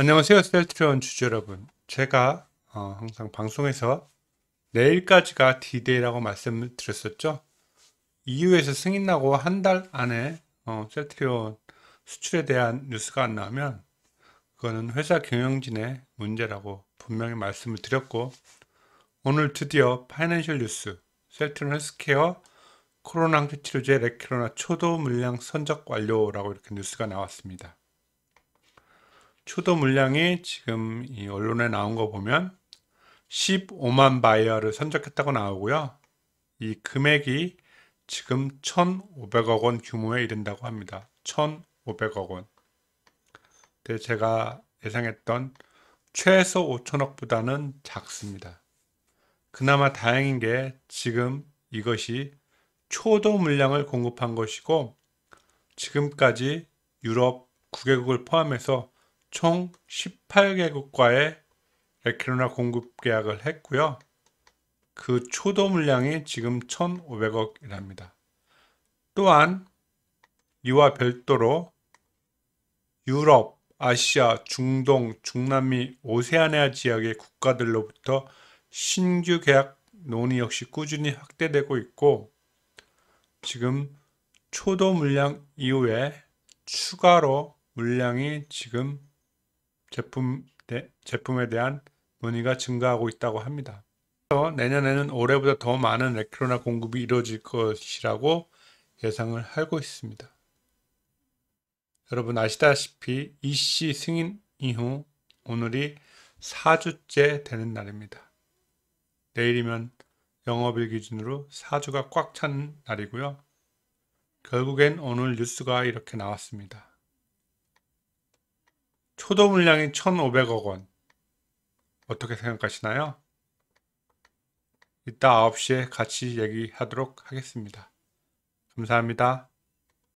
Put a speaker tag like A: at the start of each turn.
A: 안녕하세요 셀트리온 주주 여러분 제가 어, 항상 방송에서 내일까지가 디데이라고 말씀드렸었죠 을 EU에서 승인나고 한 달 안에 어, 셀트리온 수출에 대한 뉴스가 안 나오면 그거는 회사 경영진의 문제라고 분명히 말씀을 드렸고 오늘 드디어 파이낸셜 뉴스 셀트리온 헬스케어 코로나 항체 치료제 레키로나 초도 물량 선적 완료라고 이렇게 뉴스가 나왔습니다 초도 물량이 지금 이 언론에 나온 거 보면 15만 바이어를 선적했다고 나오고요. 이 금액이 지금 1,500억 원 규모에 이른다고 합니다. 1,500억 원. 근데 제가 예상했던 최소 5천억보다는 작습니다. 그나마 다행인 게 지금 이것이 초도 물량을 공급한 것이고 지금까지 유럽 9개국을 포함해서 총 18개국과의 에키로나 공급 계약을 했고요. 그 초도 물량이 지금 1,500억이랍니다. 또한 이와 별도로 유럽, 아시아, 중동, 중남미, 오세아니아 지역의 국가들로부터 신규 계약 논의 역시 꾸준히 확대되고 있고 지금 초도 물량 이후에 추가로 물량이 지금 제품, 대, 제품에 대한 문의가 증가하고 있다고 합니다. 그래서 내년에는 올해보다 더 많은 레크로나 공급이 이루어질 것이라고 예상을 하고 있습니다. 여러분 아시다시피 이씨 e 승인 이후 오늘이 4주째 되는 날입니다. 내일이면 영업일 기준으로 4주가 꽉 찬 날이고요. 결국엔 오늘 뉴스가 이렇게 나왔습니다. 초도 물량이 1,500억 원. 어떻게 생각하시나요? 이따 9시에 같이 얘기하도록 하겠습니다. 감사합니다.